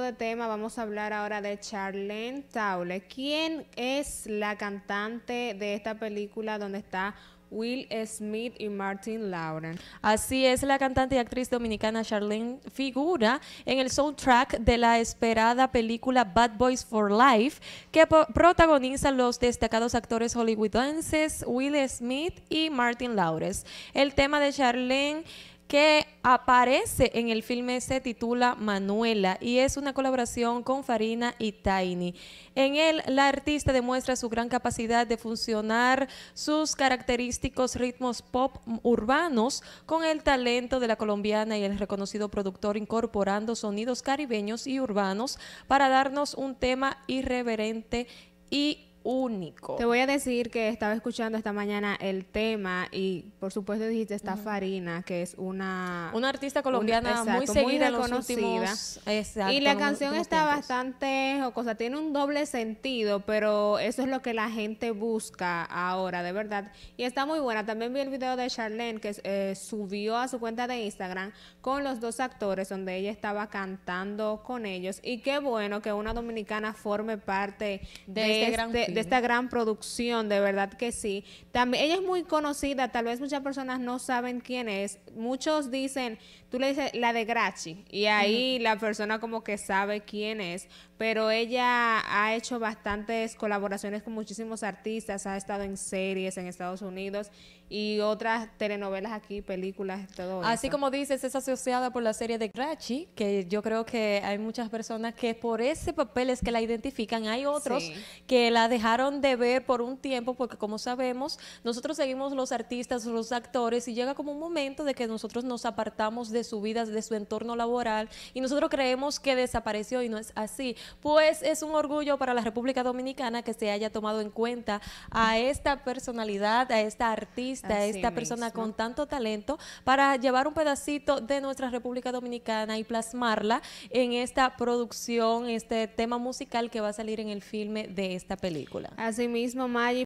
de tema, vamos a hablar ahora de Charlene Taule, ¿Quién es la cantante de esta película donde está Will Smith y Martin Lawrence? Así es, la cantante y actriz dominicana Charlene figura en el soundtrack de la esperada película Bad Boys for Life, que protagonizan los destacados actores hollywoodenses Will Smith y Martin Lawrence. El tema de Charlene que aparece en el filme se titula Manuela y es una colaboración con Farina y Tiny. En él, la artista demuestra su gran capacidad de funcionar sus característicos ritmos pop urbanos con el talento de la colombiana y el reconocido productor incorporando sonidos caribeños y urbanos para darnos un tema irreverente y único. Te voy a decir que estaba escuchando esta mañana el tema y por supuesto dijiste esta Farina, que es una... Una artista colombiana muy seguida, y reconocida. y la canción está bastante... o cosa tiene un doble sentido, pero eso es lo que la gente busca ahora, de verdad. Y está muy buena. También vi el video de Charlene que eh, subió a su cuenta de Instagram con los dos actores donde ella estaba cantando con ellos. Y qué bueno que una dominicana forme parte de, de, este este, de esta gran producción, de verdad que sí. También, ella es muy conocida, tal vez muchas personas no saben quién es. Muchos dicen, tú le dices la de Grachi, y ahí la persona como que sabe quién es, pero ella ha hecho bastantes colaboraciones con muchísimos artistas, ha estado en series en Estados Unidos y otras telenovelas aquí, películas, todo Así como dices, es asociada por la serie de Grachi, que yo creo que hay muchas personas que por ese papel es que la identifican. Hay otros que la dejan dejaron de ver por un tiempo, porque como sabemos, nosotros seguimos los artistas, los actores, y llega como un momento de que nosotros nos apartamos de su vida, de su entorno laboral, y nosotros creemos que desapareció y no es así. Pues es un orgullo para la República Dominicana que se haya tomado en cuenta a esta personalidad, a esta artista, a esta persona con tanto talento, para llevar un pedacito de nuestra República Dominicana y plasmarla en esta producción, este tema musical que va a salir en el filme de esta película. Así mismo, Maggie